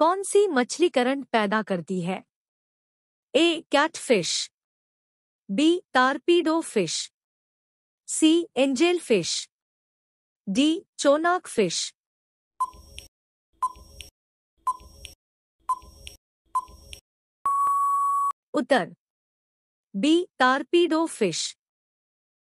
कौन सी मछली करंट पैदा करती है A catfish B torpedo fish C angel fish D चोनाक फिश उत्तर बी टारपीडो फिश